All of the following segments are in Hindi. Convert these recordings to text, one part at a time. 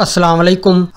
असलम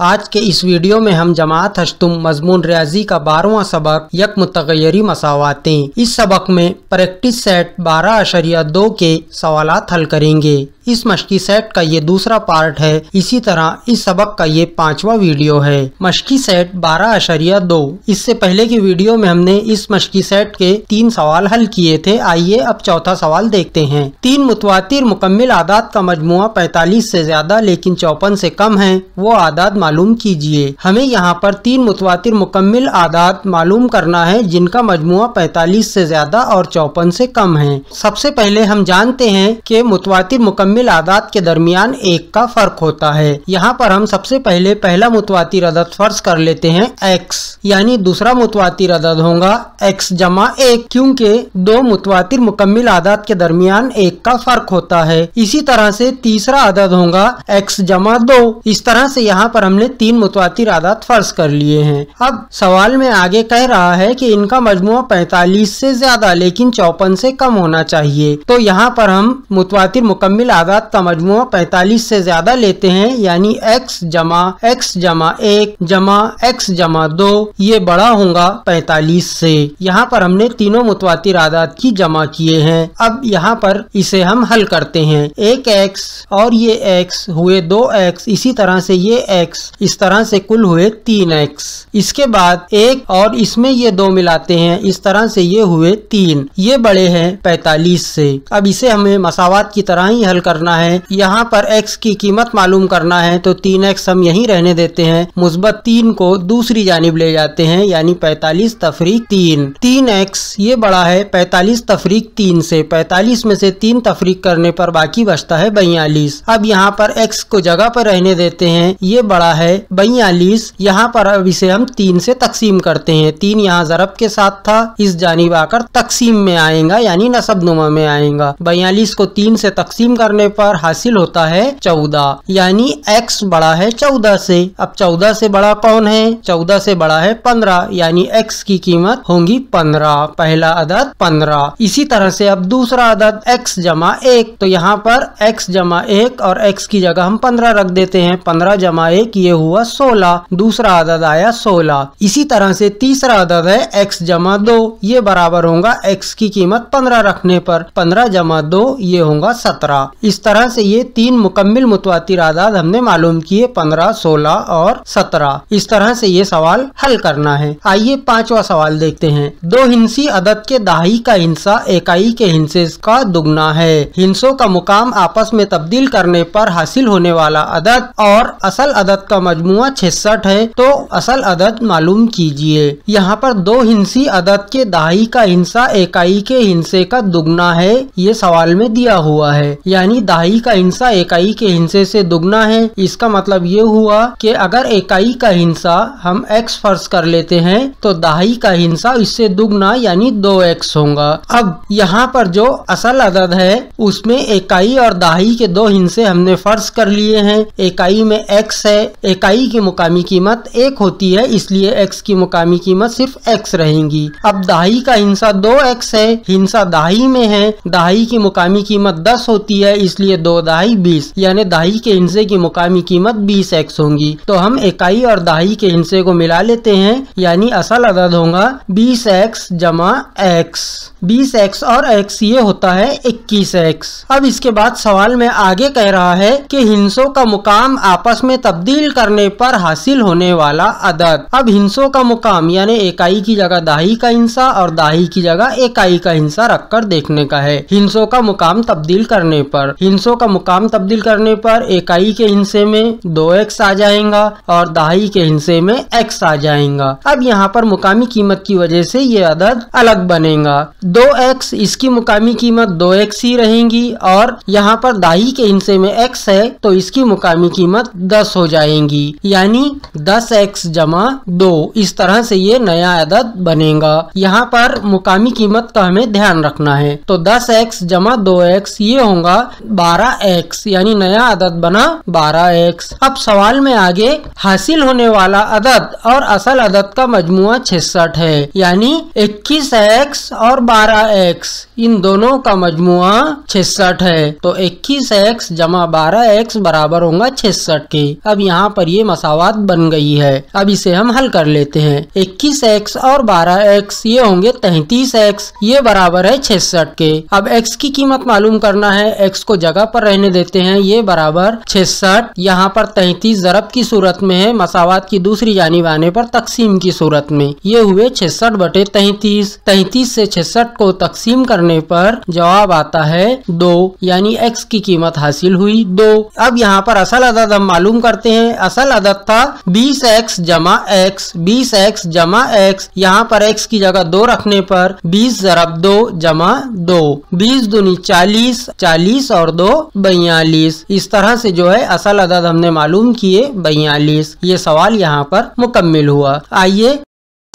आज के इस वीडियो में हम जमात हशतुम मजमून रियाजी का बारहवा सबक यक मतगरी मसावतें इस सबक में प्रैक्टिस सेट बारह अशरिया दो के सवाल हल करेंगे इस मशकी सेट का ये दूसरा पार्ट है इसी तरह इस सबक का ये पांचवा वीडियो है मशकी सेट बारह अशरिया दो इससे पहले की वीडियो में हमने इस मशकी सेट के तीन सवाल हल किए थे आइए अब चौथा सवाल देखते हैं तीन मुतवा मुकम्मल आदात का मजमु पैतालीस से ज्यादा लेकिन चौपन से कम है हैं वो आदाद मालूम कीजिए हमें यहाँ पर तीन मुतवातिर मुकम्मल आदाद मालूम करना है जिनका मजमु पैतालीस से ज्यादा और चौपन से कम है सबसे पहले हम जानते हैं कि मुतवातिर मुकम्मल आदाद के दरमियान एक का फर्क होता है यहाँ पर हम सबसे पहले पहला मुतवातिर अदद फर्ज कर लेते हैं एक्स यानी दूसरा मुतवातिर अदद होगा एक्स जमा एक क्यूँकी दो मुतवातिर मुकम्मल आदाद के दरमियान एक का फर्क होता है इसी तरह से तीसरा अदद होगा एक्स जमा दो इस तरह से यहाँ पर हमने तीन मुतवातिर आदात फर्ज कर लिए हैं अब सवाल में आगे कह रहा है कि इनका मजमु पैतालीस से ज्यादा लेकिन चौपन से कम होना चाहिए तो यहाँ पर हम मुतवातिर मुकम्मल आदात का मजमु पैतालीस से ज्यादा लेते हैं यानी एक्स जमा एक्स जमा एक जमा एक्स जमा दो ये बड़ा होगा पैतालीस से यहाँ पर हमने तीनों मुतवातिर आदात की जमा किए हैं अब यहाँ पर इसे हम हल करते हैं एक एक्स और ये एक्स हुए दो एक्स इसी तरह तरह से ये एक्स इस तरह से कुल हुए तीन एक्स इसके बाद एक और इसमें ये दो मिलाते हैं इस तरह से ये हुए तीन ये बड़े हैं पैतालीस से अब इसे हमें मसावात की तरह ही हल करना है यहाँ पर एक्स की कीमत मालूम करना है तो तीन एक्स हम यही रहने देते हैं मुस्बत तीन को दूसरी जानब ले जाते हैं यानी पैतालीस तफरीक तीन तीन एक्स ये बड़ा है पैतालीस तफरीक तीन से पैतालीस में से तीन तफरीक करने पर बाकी बचता है बयालीस अब यहाँ पर एक्स को जगह पर रहने देते लेते हैं ये बड़ा है बयालीस यहाँ पर अब इसे हम तीन से तकसीम करते हैं तीन यहाँ जरब के साथ था इस जानी आकर तकसीम में आएगा यानी नसब नुमा में आएगा बयालीस को तीन से तकसीम करने पर हासिल होता है चौदह यानी एक्स बड़ा है चौदह से अब चौदह से बड़ा कौन है चौदह से बड़ा है पंद्रह यानी एक्स की कीमत होगी पंद्रह पहला अदद पंद्रह इसी तरह से अब दूसरा अदद एक्स जमा एक तो यहाँ पर एक्स जमा एक और एक्स की जगह हम पंद्रह रख देते हैं पंद्रह जमा एक ये हुआ सोलह दूसरा आदद आया सोलह इसी तरह से तीसरा आदद है एक्स जमा दो ये बराबर होगा एक्स की कीमत पंद्रह रखने पर पंद्रह जमा दो ये होगा सत्रह इस तरह से ये तीन मुकम्मल मुतवातिर आदाद हमने मालूम किए पंद्रह सोलह और सत्रह इस तरह से ये सवाल हल करना है आइए पांचवा सवाल देखते हैं दो हिंसी अदद के दहाई का हिंसा इकाई के हिंसे का दुगना है हिंसों का मुकाम आपस में तब्दील करने पर हासिल होने वाला अदद और और असल अदद का मजमु छसठ है तो असल अदद मालूम कीजिए यहाँ पर दो हिंसी अदद के दहाई का हिंसा इकाई के हिंसे का दुगना है ये सवाल में दिया हुआ है यानी दहाई का हिंसा इकाई के हिंसे से दुगना है इसका मतलब ये हुआ कि अगर इकाई का हिंसा हम एक्स फर्ज कर लेते हैं तो दहाई का हिंसा इससे दुगना यानी दो एक्स होगा अब यहाँ पर जो असल अदद है उसमें इकाई और दहाई के दो हिंसे हमने फर्ज कर लिए हैं इकाई में x है इकाई की मुकामी कीमत एक होती है इसलिए x की मुकामी कीमत सिर्फ x रहेगी अब दहाई का हिंसा दो एक्स है हिंसा दहाई में है दहाई की मुकामी कीमत दस होती है इसलिए दो दहाई बीस यानी दहाई के हिंसे की मुकामी कीमत बीस एक्स होंगी तो हम इकाई और दहाई के हिंसे को मिला लेते हैं यानी असल अदद होगा बीस एक्स जमा एक्स बीस एक्स और एक्स ये होता है इक्कीस एक्स अब इसके बाद सवाल में आगे कह रहा है कि हिंसों का मुकाम आपस में तब्दील करने पर हासिल होने वाला अदद अब हिंसों का मुकाम यानी इकाई की जगह दाही का हिंसा और दाही की जगह इकाई का हिंसा रखकर देखने का है हिंसों का मुकाम तब्दील करने पर हिंसों का मुकाम तब्दील करने पर इकाई के हिंसे में दो एक्स आ जाएगा और दाही के हिंसे में एक्स आ जाएगा अब यहाँ पर मुकामी कीमत की वजह से ये अदद अलग बनेगा दो एक्स इसकी मुकामी कीमत दो एक्स ही रहेगी और यहाँ पर दाही के हिंसे में एक्स है तो इसकी मुकामी कीमत कीमत दस हो जाएगी यानी दस एक्स जमा दो इस तरह से ये नया आदत बनेगा यहाँ पर मुकामी कीमत का हमें ध्यान रखना है तो दस एक्स जमा दो एक्स ये होगा बारह एक्स यानी नया आदत बना बारह एक्स अब सवाल में आगे हासिल होने वाला अदद और असल अदद का मजमुआ छसठ है यानी इक्कीस एक्स और बारह एक्स इन दोनों का मजमुआ छसठ है तो इक्कीस एक्स जमा बारह एक्स बराबर होगा छिसठ इकसठ के अब यहाँ पर ये मसावत बन गई है अब इसे हम हल कर लेते हैं इक्कीस एक्स और बारह एक्स ये होंगे तैतीस एक्स ये बराबर है छसठ के अब एक्स की कीमत मालूम करना है एक्स को जगह पर रहने देते हैं ये बराबर छसठ यहाँ पर तैतीस जरब की सूरत में है मसावत की दूसरी जानी आने पर तकसीम की सूरत में ये हुए छसठ बटे तैतीस तैतीस से छसठ को तकसीम करने पर जवाब आता है दो यानी एक्स की कीमत हासिल हुई दो अब यहाँ पर असल अदद क्रम मालूम करते हैं असल अदद था बीस एक्स जमा एक्स बीस एक्स जमा एक्स यहाँ पर एक्स की जगह दो रखने पर बीस जरब दो जमा दो बीस दूनी चालीस चालीस और दो बयालीस इस तरह से जो है असल अदद हमने मालूम किए बयालीस ये सवाल यहाँ पर मुकम्मल हुआ आइए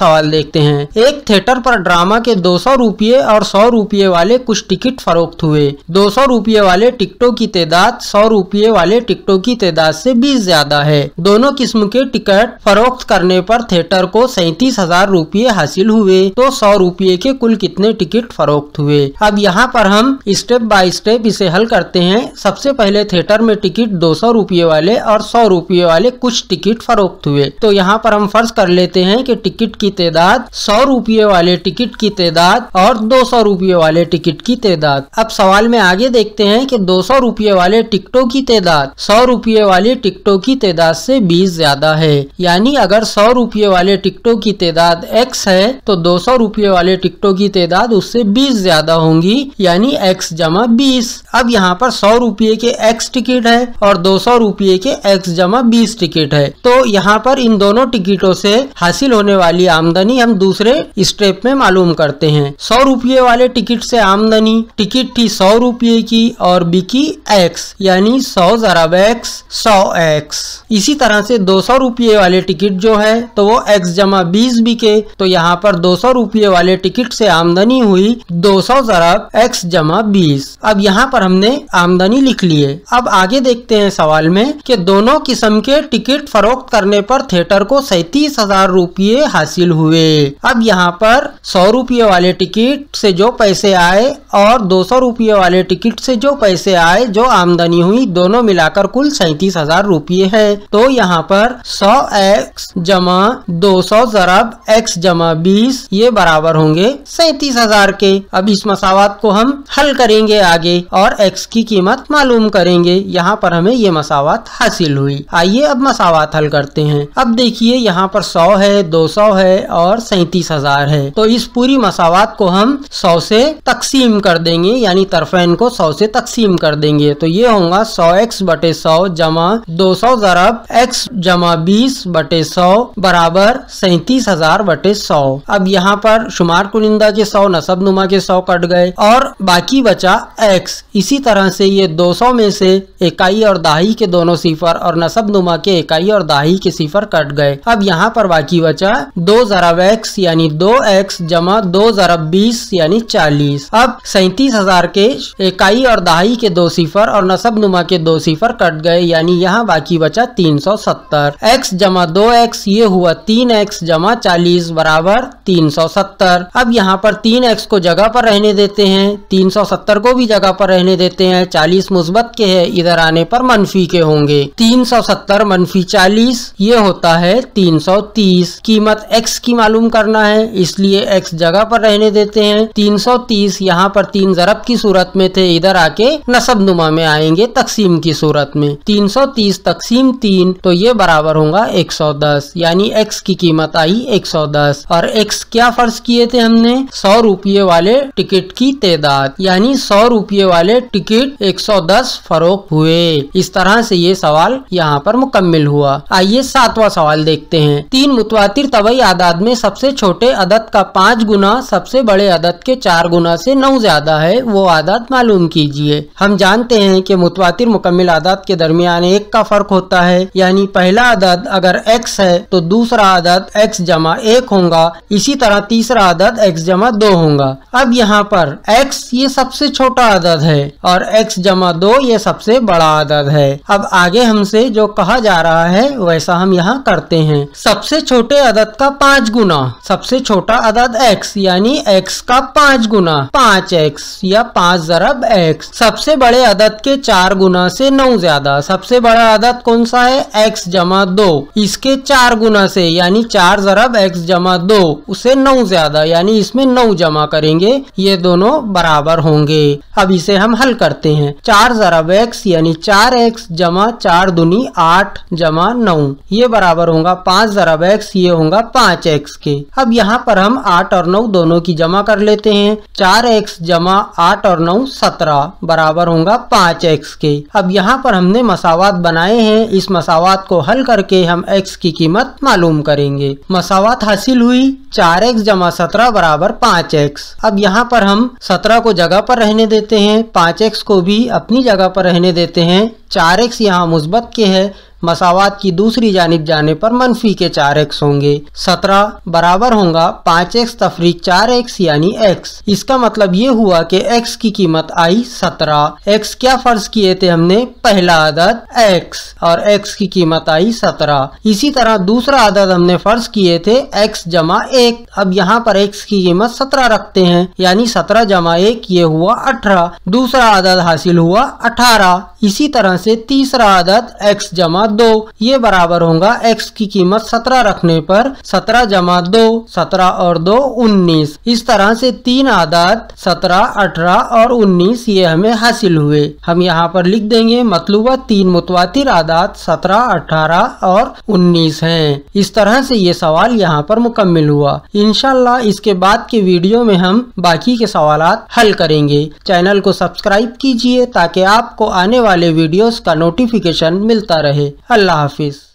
सवाल देखते हैं एक थिएटर पर ड्रामा के दो सौ रूपये और सौ रूपये वाले कुछ टिकट फरोख्त हुए दो सौ रूपये वाले टिकटों की तादाद सौ रूपये वाले टिकटों की तादाद से बीस ज्यादा है दोनों किस्म के टिकट फरोख्त करने पर थिएटर को सैतीस हजार रूपये हासिल हुए तो सौ रूपये के कुल कितने टिकट फरोख्त हुए अब यहाँ पर हम स्टेप बाय स्टेप इसे हल करते हैं सबसे पहले थिएटर में टिकट दो सौ वाले और सौ रूपये वाले कुछ टिकट फरोख्त हुए तो यहाँ पर हम फर्ज कर लेते हैं की टिकट की तादाद सौ रूपये वाले टिकट की तादाद और दो सौ रूपये वाले टिकट की तादाद अब सवाल में आगे देखते हैं कि दो सौ रूपये वाले टिकटों की तादाद सौ रूपये वाली टिकटों की तादाद से बीस ज्यादा है यानी अगर सौ रूपये वाले टिकटों की तादाद एक्स है तो दो सौ रूपये वाले टिकटों की तादाद उससे बीस ज्यादा होंगी यानी एक्स जमा बीस अब यहाँ पर सौ रूपये के एक्स टिकट है और दो सौ रूपये के एक्स जमा बीस टिकट है तो यहाँ पर इन दोनों टिकटों से हासिल होने वाली आमदनी हम दूसरे स्टेप में मालूम करते हैं सौ रुपये वाले टिकट से आमदनी टिकट थी सौ रुपये की और बिकी एक्स यानी सौ जराब एक्स सौ एक्स इसी तरह से दो सौ रुपये वाले टिकट जो है तो वो एक्स जमा बीस बिके तो यहाँ पर दो सौ रुपये वाले टिकट से आमदनी हुई दो सौ जराब एक्स जमा बीस अब यहाँ पर हमने आमदनी लिख लिए अब आगे देखते हैं सवाल में कि दोनों किस्म के टिकट फरोख्त करने पर थिएटर को सैतीस हजार रूपये हासिल हासिल हुए अब यहाँ पर सौ रुपये वाले टिकट से जो पैसे आए और दो सौ वाले टिकट से जो पैसे आए जो आमदनी हुई दोनों मिलाकर कुल सैतीस हजार रूपए है तो यहाँ पर सौ एक्स जमा दो सौ जरब एक्स जमा बीस ये बराबर होंगे सैतीस हजार के अब इस मसावत को हम हल करेंगे आगे और एक्स की कीमत मालूम करेंगे यहाँ पर हमें ये मसावत हासिल हुई आइए अब मसावत हल करते हैं अब देखिए यहाँ पर सौ है दो सौ है और सैतीस हजार है तो इस पूरी मसावत को हम सौ से तकसीम कर देंगे यानी तरफेन को सौ से तकसीम कर देंगे तो ये होगा सौ एक्स बटे सौ जमा दो सौ जरब एक्स जमा बीस बटे सौ बराबर सैतीस हजार बटे सौ अब यहाँ पर शुमार कुनिंदा के सौ नसब नुमा के सौ कट गए और बाकी बचा एक्स इसी तरह से ये दो सौ में से इकाई और दाही के दोनों सिफर और नसब नुमा के इकाई और दाही के सिफर कट गए अब यहाँ पर बाकी बचा दो जरब एक्स यानी दो एक्स जमा दो जरब बीस यानी चालीस अब सैंतीस हजार के इकाई और दहाई के दो सिफर और नसब नुमा के दो सिफर कट गए यानी यहाँ बाकी बचा तीन सौ सत्तर एक्स जमा दो एक्स ये हुआ तीन एक्स जमा चालीस बराबर तीन सौ सत्तर अब यहाँ पर तीन एक्स को जगह पर रहने देते हैं तीन सौ सत्तर को भी जगह पर रहने देते हैं चालीस मुस्बत के है इधर आने पर मनफी के होंगे तीन सौ सत्तर मनफी चालीस ये होता है तीन सौ तीस कीमत एक्स की मालूम करना है इसलिए एक्स जगह पर रहने देते हैं तीन सौ तीस यहाँ पर पर तीन जरब की सूरत में थे इधर आके नसब नुमा में आएंगे तकसीम की सूरत में 330 तकसीम तीन तो ये बराबर होगा 110 यानी x की कीमत आई 110 और x क्या फर्ज किए थे हमने सौ रूपये वाले टिकट की तादाद यानी सौ रूपये वाले टिकट 110 फरोख हुए इस तरह से ये सवाल यहाँ पर मुकम्मल हुआ आइए सातवा सवाल देखते हैं तीन मुतवातिर तबई आदाद में सबसे छोटे अदद का पाँच गुना सबसे बड़े अदद के चार गुना से नौ आदा है वो आदात मालूम कीजिए हम जानते हैं कि मुतवातिर मुकम्मल आदात के दरमियान एक का फ़र्क होता है यानी पहला आदत अगर एक्स है तो दूसरा आदत एक्स जमा एक होगा इसी तरह तीसरा आदत एक्स जमा दो होगा अब यहाँ पर एक्स ये सबसे छोटा आदद है और एक्स जमा दो ये सबसे बड़ा आदद है अब आगे हमसे जो कहा जा रहा है वैसा हम यहाँ करते हैं सबसे छोटे आदत का पाँच गुना सबसे छोटा आदद एक्स यानी एक्स का पाँच गुना पाँच एक्स या पाँच जरब एक्स सबसे बड़े अदद के चार गुना से नौ ज्यादा सबसे बड़ा अदद कौन सा है एक्स जमा दो इसके चार गुना से यानी चार जरब एक्स जमा दो उसे नौ ज्यादा यानी इसमें नौ जमा करेंगे ये दोनों बराबर होंगे अब इसे हम हल करते हैं चार जरब एक्स यानी चार एक्स जमा चार दुनी आठ जमा नौ ये बराबर होगा पाँच जरब एक्स ये होगा पाँच एक्स के अब यहाँ पर हम आठ और नौ दोनों की जमा कर लेते हैं चार एक्स जमा आठ और नौ सत्रह बराबर होगा पाँच एक्स के अब यहाँ पर हमने मसावात बनाए हैं इस मसावात को हल करके हम एक्स की कीमत मालूम करेंगे मसावात हासिल हुई चार एक्स जमा सत्रह बराबर पाँच एक्स अब यहाँ पर हम सत्रह को जगह पर रहने देते हैं पाँच एक्स को भी अपनी जगह पर रहने देते हैं चार एक्स यहाँ मुस्बत के है मसावात की दूसरी जानब जाने पर मनफी के चार एक्स होंगे सत्रह बराबर होगा पाँच एक्स तफरी चार एक्स यानी एक्स इसका मतलब ये हुआ कि एक्स की कीमत आई सत्रह एक्स क्या फर्ज किए थे हमने पहला आदत एक्स और एक्स की कीमत आई सत्रह इसी तरह दूसरा आदद हमने फर्ज किए थे एक्स जमा एक अब यहाँ पर एक्स की कीमत सत्रह रखते हैं यानी सत्रह जमा एक ये हुआ अठारह दूसरा आदत हासिल हुआ अठारह इसी तरह से तीसरा आदत एक्स जमा दो ये बराबर होगा एक्स की कीमत सत्रह रखने पर सत्रह जमा दो सत्रह और दो उन्नीस इस तरह से तीन आदत सत्रह अठारह और उन्नीस ये हमें हासिल हुए हम यहाँ पर लिख देंगे मतलब तीन मुतवातिर आदत सत्रह अठारह और उन्नीस हैं इस तरह से ये सवाल यहाँ पर मुकम्मल हुआ होगा इनशाला इसके बाद के वीडियो में हम बाकी के सवाल हल करेंगे चैनल को सब्सक्राइब कीजिए ताकि आपको आने वाले वीडियोस का नोटिफिकेशन मिलता रहे अल्लाह हाफिज़